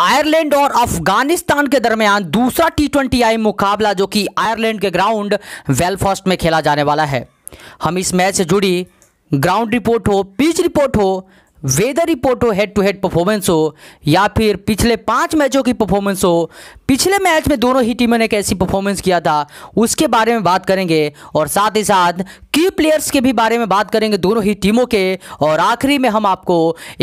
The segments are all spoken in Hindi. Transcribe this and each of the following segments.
आयरलैंड और अफगानिस्तान के दरमियान दूसरा टी ट्वेंटी आई मुकाबला जो कि आयरलैंड के ग्राउंड वेलफास्ट में खेला जाने वाला है हम इस मैच से जुड़ी ग्राउंड रिपोर्ट हो पिच रिपोर्ट हो वेदर रिपोर्ट हो हेड टू हेड परफॉर्मेंस हो या फिर पिछले पाँच मैचों की परफॉर्मेंस हो पिछले मैच में दोनों ही टीमों ने कैसी परफॉर्मेंस किया था उसके बारे में बात करेंगे और साथ ही साथ की प्लेयर्स के भी बारे में बात करेंगे दोनों ही टीमों के और आखिरी में हम आपको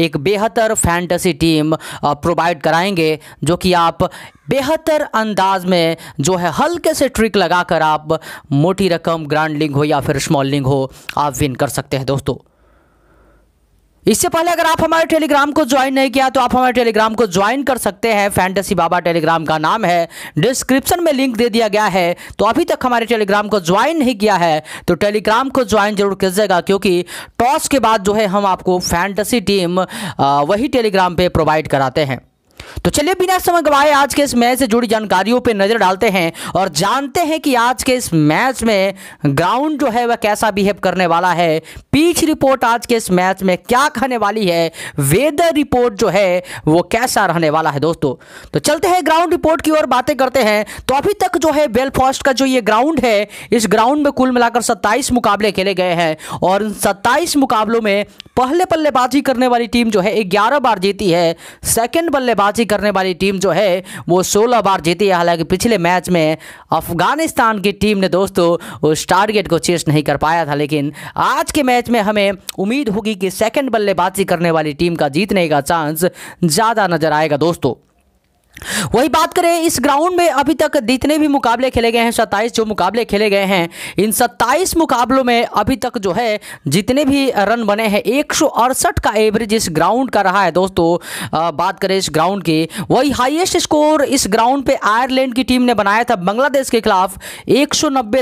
एक बेहतर फैंटसी टीम प्रोवाइड कराएंगे जो कि आप बेहतर अंदाज में जो है हल्के से ट्रिक लगाकर आप मोटी रकम ग्रांड लिंग हो या फिर स्मॉल लिंग हो आप विन कर सकते हैं दोस्तों इससे पहले अगर आप हमारे टेलीग्राम को ज्वाइन नहीं किया तो आप हमारे टेलीग्राम को ज्वाइन कर सकते हैं फैंटेसी बाबा टेलीग्राम का नाम है डिस्क्रिप्शन में लिंक दे दिया गया है तो अभी तक हमारे टेलीग्राम को ज्वाइन नहीं किया है तो टेलीग्राम को ज्वाइन जरूर कीजिएगा क्योंकि टॉस के बाद जो है हम आपको फैंटसी टीम वही टेलीग्राम पर प्रोवाइड कराते हैं तो चलिए बिना समय गवाए आज के इस मैच से जुड़ी जानकारियों पर नजर डालते हैं और जानते हैं कि आज के इस मैच में ग्राउंड जो है वह कैसा बिहेव करने वाला है पीच रिपोर्ट आज के इस मैच में क्या कहने वाली है वेदर रिपोर्ट जो है वो कैसा रहने वाला है दोस्तों तो चलते हैं ग्राउंड रिपोर्ट की ओर बातें करते हैं तो अभी तक जो है बेलफॉस्ट का जो ये ग्राउंड है इस ग्राउंड में कुल मिलाकर सत्ताईस मुकाबले खेले गए हैं और इन सत्ताईस मुकाबलों में पहले बल्लेबाजी करने वाली टीम जो है ग्यारह बार जीती है सेकेंड बल्लेबाज बल्लेबाजी करने वाली टीम जो है वो सोलह बार जीती है हालांकि पिछले मैच में अफगानिस्तान की टीम ने दोस्तों उस टारगेट को चेस नहीं कर पाया था लेकिन आज के मैच में हमें उम्मीद होगी कि सेकंड बल्लेबाजी करने वाली टीम का जीतने का चांस ज़्यादा नजर आएगा दोस्तों वही बात करें इस ग्राउंड में अभी तक जितने भी मुकाबले खेले गए हैं सत्ताईस जो मुकाबले खेले गए हैं इन सत्ताईस मुकाबलों में अभी तक जो है जितने भी रन बने हैं एक का एवरेज इस ग्राउंड का रहा है दोस्तों आ, बात करें इस ग्राउंड की वही हाईएस्ट स्कोर इस ग्राउंड पे आयरलैंड की टीम ने बनाया था बांग्लादेश के खिलाफ एक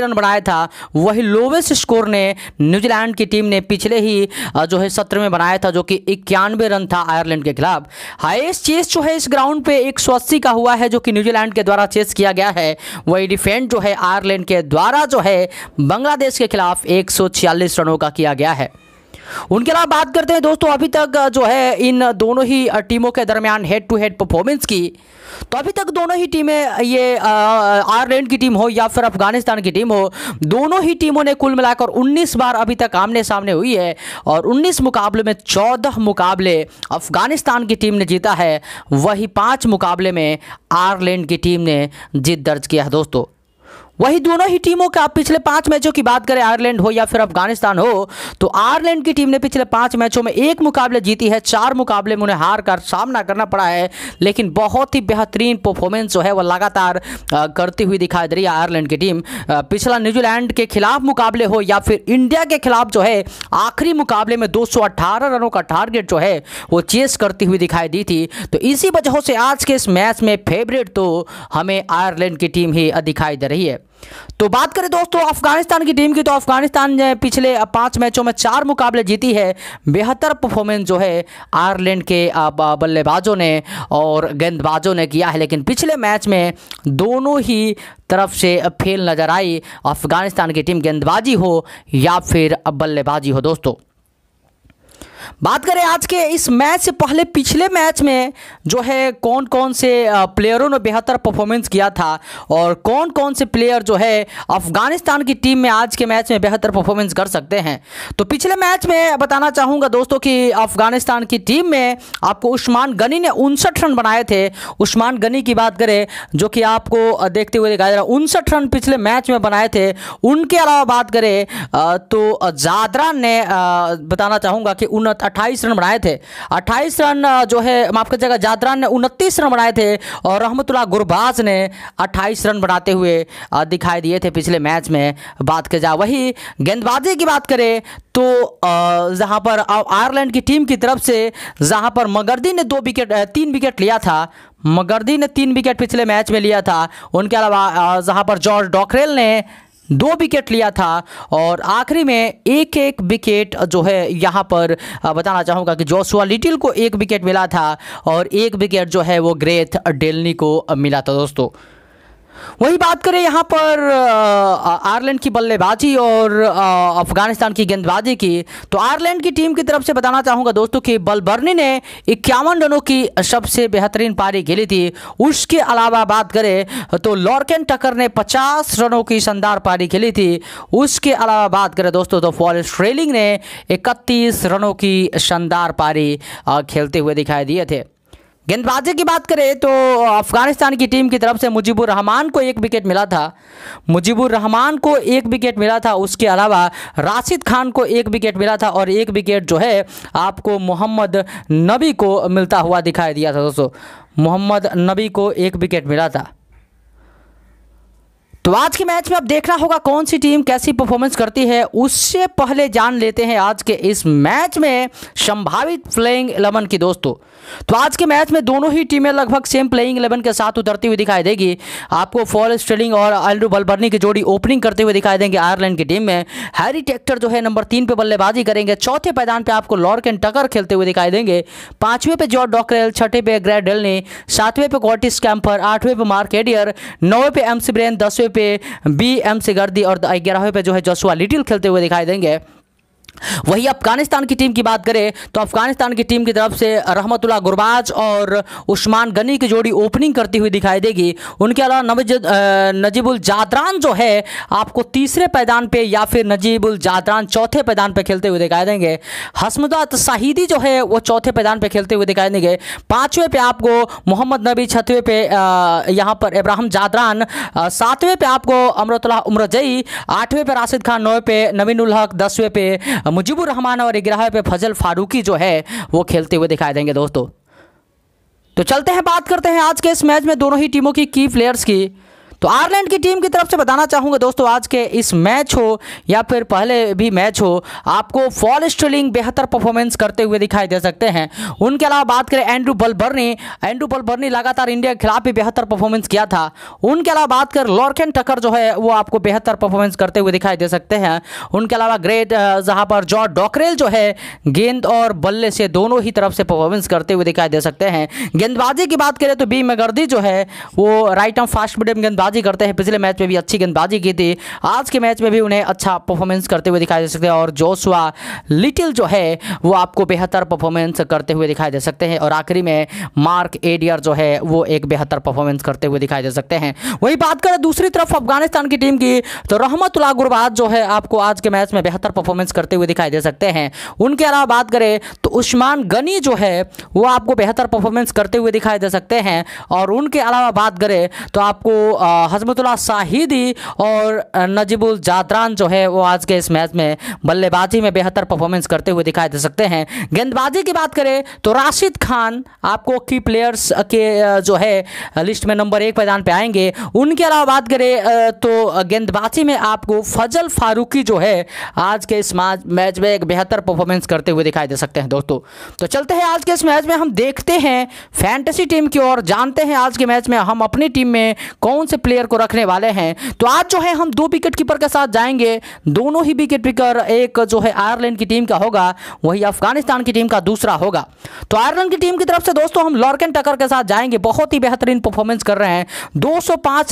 रन बनाया था वही लोवेस्ट स्कोर ने न्यूजीलैंड की टीम ने पिछले ही जो है सत्र में बनाया था जो कि इक्यानवे रन था आयरलैंड के खिलाफ हाइएस्ट चेस जो है इस ग्राउंड पे एक अस्सी का हुआ है जो कि न्यूजीलैंड के द्वारा चेस किया गया है वही डिफेंड जो है आयरलैंड के द्वारा जो है बांग्लादेश के खिलाफ एक रनों का किया गया है उनके अलावा बात करते हैं दोस्तों अभी तक जो है इन दोनों ही टीमों के दरमियान हेड टू हेड परफॉर्मेंस की तो अभी तक दोनों ही टीमें ये आयरलैंड की टीम हो या फिर अफगानिस्तान की टीम हो दोनों ही टीमों ने कुल मिलाकर 19 बार अभी तक आमने सामने हुई है और 19 मुकाबले में 14 मुकाबले अफगानिस्तान की टीम ने जीता है वही पाँच मुकाबले में आयरलैंड की टीम ने जीत दर्ज किया है दोस्तों वही दोनों ही टीमों के आप पिछले पांच मैचों की बात करें आयरलैंड हो या फिर अफगानिस्तान हो तो आयरलैंड की टीम ने पिछले पांच मैचों में एक मुकाबले जीती है चार मुकाबले में उन्हें हार कर सामना करना पड़ा है लेकिन बहुत ही बेहतरीन परफॉर्मेंस जो है वह लगातार करती हुई दिखाई दे रही है आयरलैंड की टीम पिछला न्यूजीलैंड के खिलाफ मुकाबले हो या फिर इंडिया के खिलाफ जो है आखिरी मुकाबले में दो रनों का टारगेट जो है वो चेस करती हुई दिखाई दी थी तो इसी वजह से आज के इस मैच में फेवरेट तो हमें आयरलैंड की टीम ही दिखाई दे रही है तो बात करें दोस्तों अफगानिस्तान की टीम की तो अफगानिस्तान पिछले पांच मैचों में चार मुकाबले जीती है बेहतर परफॉर्मेंस जो है आयरलैंड के बल्लेबाजों ने और गेंदबाजों ने किया है लेकिन पिछले मैच में दोनों ही तरफ से फेल नज़र आई अफगानिस्तान की टीम गेंदबाजी हो या फिर बल्लेबाजी हो दोस्तों बात करें आज के इस मैच से पहले पिछले मैच में जो है कौन कौन से प्लेयरों ने बेहतर परफॉर्मेंस किया था और कौन कौन से प्लेयर जो है अफगानिस्तान की टीम में आज के मैच में बेहतर परफॉर्मेंस कर सकते हैं तो पिछले मैच में बताना चाहूँगा दोस्तों कि अफगानिस्तान की टीम में आपको उस्मान गनी ने उनसठ रन बनाए थे उस्मान गनी की बात करें जो कि आपको देखते हुए दिखाई दे रहा उनसठ रन पिछले मैच में बनाए थे उनके अलावा बात करें तो जादरा ने बताना चाहूँगा कि उनतीस साथ अट्ठाईस रन बनाए थे अट्ठाईस रन जो है माफ कीजिएगा जादरान ने उनतीस रन बनाए थे और रहमतुल्ला गुरबाज ने अट्ठाईस रन बनाते हुए दिखाई दिए थे पिछले मैच में बात की जाए वही गेंदबाजी की बात करें तो जहां पर आयरलैंड की टीम की तरफ से जहां पर मगरदी ने दो विकेट तीन विकेट लिया था मगरदी ने तीन विकेट पिछले मैच में लिया था उनके अलावा जहां पर जॉर्ज डॉकरेल ने दो विकेट लिया था और आखिरी में एक एक विकेट जो है यहाँ पर बताना चाहूँगा कि जोसुआ लिटिल को एक विकेट मिला था और एक विकेट जो है वो ग्रेथ डेलनी को मिला था दोस्तों वही बात करें यहाँ पर आयरलैंड की बल्लेबाजी और अफगानिस्तान की गेंदबाजी की तो आयरलैंड की टीम की तरफ से बताना चाहूँगा दोस्तों कि बलबर्नी ने इक्यावन रनों की सबसे बेहतरीन पारी खेली थी उसके अलावा बात करें तो लॉर्केन टकर ने 50 रनों की शानदार पारी खेली थी उसके अलावा बात करें दोस्तों तो फॉरेस्ट रेलिंग ने इकतीस रनों की शानदार पारी खेलते हुए दिखाई दिए थे गेंदबाजी की बात करें तो अफगानिस्तान की टीम की तरफ से मुजीबुर रहमान को एक विकेट मिला था मुजीबुर रहमान को एक विकेट मिला था उसके अलावा राशिद खान को एक विकेट मिला था और एक विकेट जो है आपको मोहम्मद नबी को मिलता हुआ दिखाई दिया था दोस्तों मोहम्मद नबी को एक विकेट मिला था तो आज के मैच में अब देखना होगा कौन सी टीम कैसी परफॉर्मेंस करती है उससे पहले जान लेते हैं आज के इस मैच में संभावित प्लेइंग इलेवन की दोस्तों तो आज के मैच में दोनों ही टीमें लगभग सेम प्लेइंग इलेवन के साथ उतरती हुई दिखाई देगी आपको फॉल स्टेलिंग और एल्डू बलबर्नी की जोड़ी ओपनिंग करते हुए दिखाई देंगे आयरलैंड की टीम में हैरी टेक्टर जो है नंबर तीन पे बल्लेबाजी करेंगे चौथे पैदान पे आपको लॉर्क एंड टकर खेलते हुए दिखाई देंगे पांचवें पे जॉर्ज डॉक्रेल छठे पे ग्रेड डेलनी सातवें पे कॉटिस कैंपर आठवें पे मार्क एडियर नौवें पे एम सी ब्रेन दसवें पे बी एम सी गर्दी और ग्यारहवें पे जो है जसुआ लिटिल खेलते हुए दिखाई देंगे वही अफगानिस्तान की टीम की बात करें तो अफगानिस्तान की टीम की तरफ से रहमतुल्ला गुरबाज और उस्मान गनी की जोड़ी ओपनिंग करती हुई दिखाई देगी उनके अलावा नवज नजीबुल जादरान जो है आपको तीसरे पैदान पे या फिर नजीबुल जादरान चौथे पैदान पे खेलते हुए दिखाई देंगे हसमदात शाहिदी जो है वो चौथे पैदान पर खेलते हुए दिखाई देंगे पाँचवें पे आपको मोहम्मद नबी छठवें पे यहाँ पर इब्राहम जादरान सातवें पर आपको अमरतुल्ला उम्रजई आठवें पर राशिद खान नौवें पे नवीन उल हक दसवें पे मुजीबुर रहमान और इग्राह पे फजल फारूकी जो है वो खेलते हुए दिखाई देंगे दोस्तों तो चलते हैं बात करते हैं आज के इस मैच में दोनों ही टीमों की की प्लेयर्स की तो आयरलैंड की टीम की तरफ से बताना चाहूंगा दोस्तों आज के इस मैच हो या फिर पहले भी मैच हो आपको फॉल स्ट्रेलिंग बेहतर परफॉर्मेंस करते हुए दिखाई दे सकते हैं उनके अलावा बात करें एंड्रू बलबर्नी एंड्रू बलबर्नी लगातार इंडिया के खिलाफ भी बेहतर परफॉर्मेंस किया था उनके अलावा बात कर लॉर्केन टकर जो है वो आपको बेहतर परफॉर्मेंस करते हुए दिखाई दे सकते हैं उनके अलावा ग्रेट जहाँ पर जॉर्ज डॉकरेल जो है गेंद और बल्ले से दोनों ही तरफ से परफॉर्मेंस करते हुए दिखाई दे सकते हैं गेंदबाजी की बात करें तो बी मगर्दी जो है वो राइट आर्म फास्ट मीडियम गेंदबाज गेंदबाजी करते हैं पिछले मैच में भी अच्छी गेंदबाजी की थी आज के मैच में भी उन्हें अच्छा परफॉर्मेंस करते हुए दिखाई दे सकते हैं और जोशुआ लिटिल जो है वो आपको बेहतर परफॉर्मेंस करते हुए दिखाई दे सकते हैं और आखिरी में मार्क एडियर जो है वो एक बेहतर परफॉर्मेंस करते हुए दिखाई दे सकते हैं वही बात करें दूसरी तरफ अफगानिस्तान की टीम की तो रहमतुल्ला गुरबाज जो है आपको आज के मैच में बेहतर परफॉर्मेंस करते हुए दिखाई दे सकते हैं उनके अलावा बात करें तो उस्मान गनी जो है वो आपको बेहतर परफॉर्मेंस करते हुए दिखाई दे सकते हैं और उनके अलावा बात करें तो आपको आ, हजमतुल्ला शाहिदी और नजीबुल जादरान जो है वो आज के इस मैच में बल्लेबाजी में बेहतर परफॉर्मेंस करते हुए दिखाई दे सकते हैं गेंदबाजी की बात करें तो राशिद खान आपको की प्लेयर्स के जो है लिस्ट में नंबर एक मैदान पे आएंगे उनके अलावा बात करें तो गेंदबाजी में आपको फजल फारूकी जो है आज के इस मैच में एक बेहतर परफॉर्मेंस करते हुए दिखाई दे सकते हैं दोस्तों तो चलते हैं आज के इस मैच में हम देखते हैं फैंटेसी टीम की ओर जानते हैं आज के मैच में हम अपनी टीम में कौन से प्लेयर को रखने वाले हैं तो आज जो है हम दो विकेट कीपर के साथ जाएंगे दोनों ही विकेट पिकर एक जो है आयरलैंड की टीम का होगा वही अफगानिस्तान की टीम का दूसरा होगा तो आयरलैंड की टीम की तरफ से दोस्तों हम लॉर्कन टकर के साथ जाएंगे बहुत ही बेहतरीन परफॉर्मेंस कर रहे हैं दो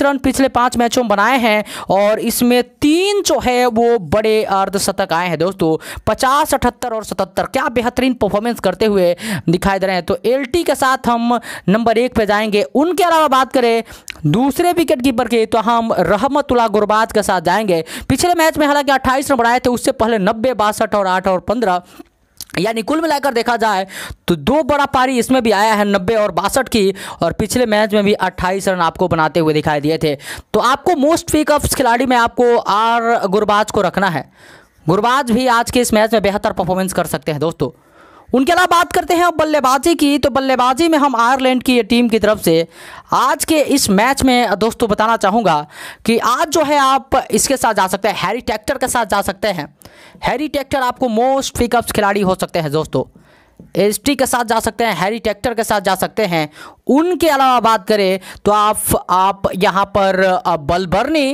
रन पिछले पांच मैचों में बनाए हैं और इसमें तीन जो है वो बड़े अर्धशतक आए हैं दोस्तों पचास अठहत्तर और सतहत्तर क्या बेहतरीन परफॉर्मेंस करते हुए दिखाई दे रहे हैं तो एल के साथ हम नंबर एक पे जाएंगे उनके अलावा बात करें दूसरे विकेट गोलकीपर की तो हाँ, हम रहमतुल्ला गुरबाज के साथ जाएंगे पिछले मैच में हालांकि अट्ठाईस रन बनाए थे उससे पहले नब्बे बासठ और आठ और पंद्रह यानी कुल मिलाकर देखा जाए तो दो बड़ा पारी इसमें भी आया है नब्बे और बासठ की और पिछले मैच में भी 28 रन आपको बनाते हुए दिखाई दिए थे तो आपको मोस्ट पिकअप्स खिलाड़ी में आपको आर गुरबाज को रखना है गुरबाज भी आज के इस मैच में बेहतर परफॉर्मेंस कर सकते हैं दोस्तों उनके अलावा बात करते हैं अब बल्लेबाजी की तो बल्लेबाजी में हम आयरलैंड की टीम की तरफ से आज के इस मैच में दोस्तों बताना चाहूँगा कि आज जो है आप इसके साथ जा सकते हैं हैरी टैक्टर के साथ जा सकते हैं हैरी टैक्टर आपको मोस्ट पिकअप्स खिलाड़ी हो सकते हैं दोस्तों एस के साथ जा सकते हैं हैरी टैक्टर के साथ जा सकते हैं उनके अलावा बात करें तो आप आप यहाँ पर बलबर्नी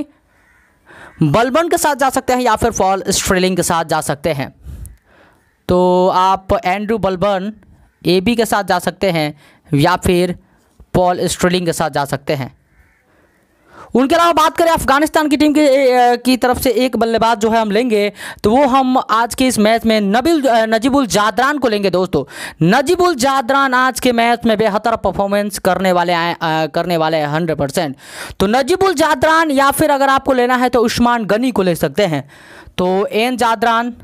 बलबन के साथ जा सकते हैं या फिर फॉल स्ट्रेलिंग के साथ जा सकते हैं तो आप एंड्रू बलबर्न ए बी के साथ जा सकते हैं या फिर पॉल स्ट्रेलिंग के साथ जा सकते हैं उनके अलावा बात करें अफगानिस्तान की टीम के की तरफ से एक बल्लेबाज जो है हम लेंगे तो वो हम आज के इस मैच में नबील नजीबुल जादरान को लेंगे दोस्तों नजीबुल जादरान आज के मैच में बेहतर परफॉर्मेंस करने वाले आए करने वाले हैं हंड्रेड परसेंट तो नजीबुल जादरान या फिर अगर आपको लेना है तो उस्मान गनी को ले सकते हैं तो एन जादरान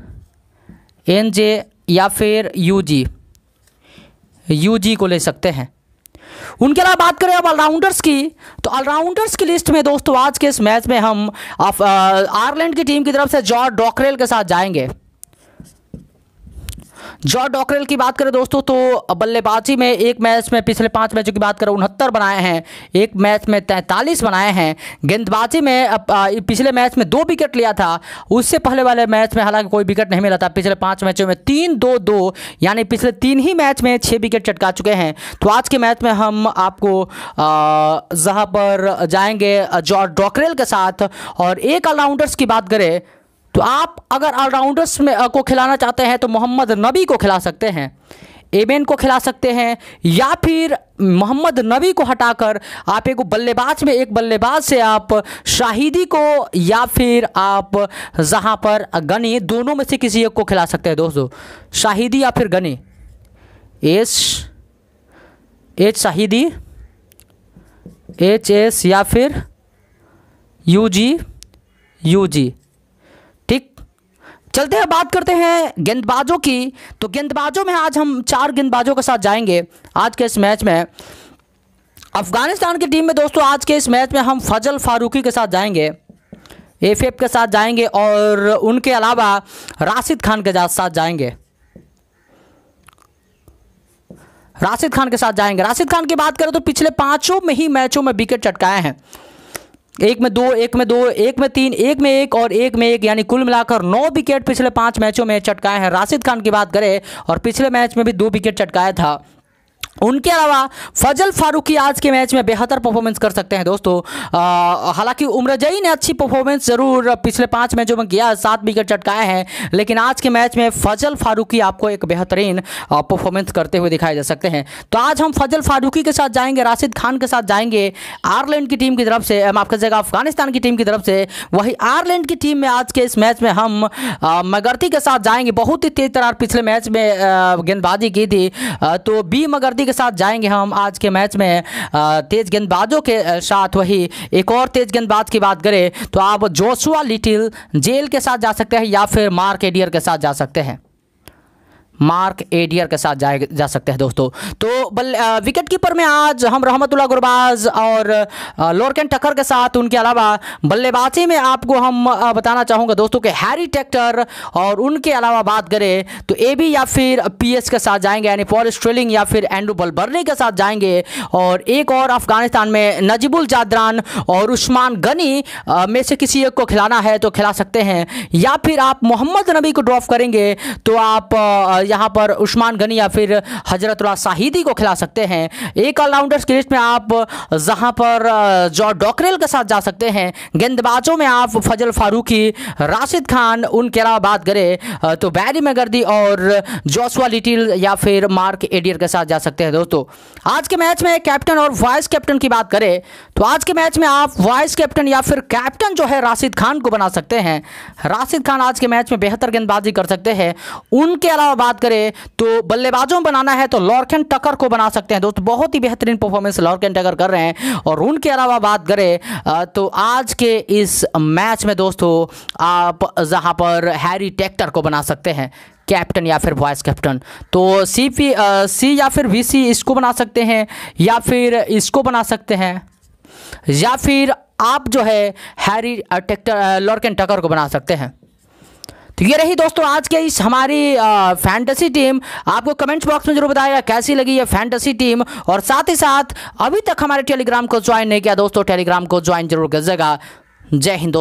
एन जे या फिर यू जी यू जी को ले सकते हैं उनके अलावा बात करें अब ऑलराउंडर्स की तो ऑलराउंडर्स की लिस्ट में दोस्तों आज के इस मैच में हम आयरलैंड की टीम की तरफ से जॉर्ज डॉकरेल के साथ जाएंगे जॉर्ज डॉकरेल की बात करें दोस्तों तो बल्लेबाजी में एक मैच में पिछले पाँच मैचों की बात करें उनहत्तर बनाए हैं एक मैच में तैंतालीस बनाए हैं गेंदबाजी में पिछले मैच में दो विकेट लिया था उससे पहले वाले मैच में हालांकि कोई विकेट नहीं मिला था पिछले पाँच मैचों में तीन दो दो यानी पिछले तीन ही मैच में छः विकेट चटका चुके हैं तो आज के मैच में हम आपको जहाँ पर जाएंगे जॉर्ज डॉकरेल के साथ और एक ऑलराउंडर्स की बात करें तो आप अगर ऑलराउंडर्स में को खिलाना चाहते हैं तो मोहम्मद नबी को खिला सकते हैं एबेन को खिला सकते हैं या फिर मोहम्मद नबी को हटाकर आप एक बल्लेबाज में एक बल्लेबाज से आप शाहिदी को या फिर आप जहां पर गनी दोनों में से किसी एक को खिला सकते हैं दोस्तों शाहिदी या फिर Ghani S H Shahidi H S या फिर यू जी यू जी चलते हैं बात करते हैं गेंदबाजों की तो गेंदबाजों में आज हम चार गेंदबाजों के साथ जाएंगे आज के इस मैच में अफगानिस्तान की टीम में दोस्तों आज के इस मैच में हम फजल फारूकी के साथ जाएंगे एफ के साथ जाएंगे और उनके अलावा राशिद खान के साथ जाएंगे राशिद खान के साथ जाएंगे राशिद खान की बात करें तो पिछले पांचों में ही मैचों में विकेट चटकाए हैं एक में दो एक में दो एक में तीन एक में एक और एक में एक यानी कुल मिलाकर नौ विकेट पिछले पांच मैचों में चटकाए हैं राशिद खान की बात करें और पिछले मैच में भी दो विकेट चटकाया था उनके अलावा फजल फारूकी आज के मैच में बेहतर परफॉर्मेंस कर सकते हैं दोस्तों हालांकि जई ने अच्छी परफॉर्मेंस जरूर पिछले पांच मैचों में किया सात विकेट चटकाए हैं लेकिन आज के मैच में फजल फारूकी आपको एक बेहतरीन परफॉर्मेंस करते हुए दिखाई दे सकते हैं तो आज हम फजल फारूकी के साथ जाएंगे राशिद खान के साथ जाएंगे आयरलैंड की टीम की तरफ से आपका जगह अफगानिस्तान की टीम की तरफ से वही आयरलैंड की टीम में आज के इस मैच में हम मगरती के साथ जाएंगे बहुत ही तेज तरह पिछले मैच में गेंदबाजी की थी तो बी मगरती गति के साथ जाएंगे हम आज के मैच में तेज गेंदबाजों के साथ वही एक और तेज गेंदबाज की बात करें तो आप जोशुआ लिटिल जेल के साथ जा सकते हैं या फिर मार्क एडियर के साथ जा सकते हैं मार्क एडियर के साथ जाए जा सकते हैं दोस्तों तो बल विकेट कीपर में आज हम रहमतुल्ला गुरबाज और लोरकन टक्कर के साथ उनके अलावा बल्लेबाजी में आपको हम बताना चाहूँगा दोस्तों के हैरी टेक्टर और उनके अलावा बात करें तो ए बी या फिर पी एस के साथ जाएंगे यानी पॉल स्ट्रेलिंग या फिर एंड्रू बलबर्नी के साथ जाएंगे और एक और अफगानिस्तान में नजीबुल जादरान और उस्मान गनी में से किसी एक को खिलाना है तो खिला सकते हैं या फिर आप मोहम्मद नबी को ड्रॉप करेंगे तो आप यहाँ पर उस्मान गनी या फिर हजरतुल्ला साहिदी को खिला सकते हैं एक ऑलराउंडर्स की लिस्ट में आप जहाँ पर जॉर्ज डॉकरेल के साथ जा सकते हैं गेंदबाजों में आप फजल फारूकी राशिद खान उनके अलावा बात करें तो बैरी मगर्दी और जोसवा लिटिल या फिर मार्क एडियर के साथ जा सकते हैं दोस्तों आज के मैच में कैप्टन और वाइस कैप्टन की बात करें तो आज के मैच में आप वाइस कैप्टन या फिर कैप्टन जो है राशिद खान को बना सकते हैं राशिद खान आज के मैच में बेहतर गेंदबाजी कर सकते हैं उनके अलावा बात करें तो बल्लेबाजों में बनाना है तो लॉर्कन टकर को बना सकते हैं दोस्तों बहुत ही बेहतरीन परफॉर्मेंस लॉर्कन टकर कर रहे हैं और उनके अलावा बात करें तो आज के इस मैच में दोस्तों आप जहाँ पर हैरी टेक्टर को बना सकते हैं कैप्टन या फिर वाइस कैप्टन तो सी पी सी या फिर वी सी इसको बना सकते हैं या फिर इसको बना सकते हैं या फिर आप जो है हैरी टेक्टर लॉर्कन टकर को बना सकते हैं तो ये रही दोस्तों आज के इस हमारी फैंटेसी टीम आपको कमेंट बॉक्स में जरूर बताएगा कैसी लगी ये फैंटेसी टीम और साथ ही साथ अभी तक हमारे टेलीग्राम को ज्वाइन नहीं किया दोस्तों टेलीग्राम को ज्वाइन जरूर कर जय हिंद दोस्तों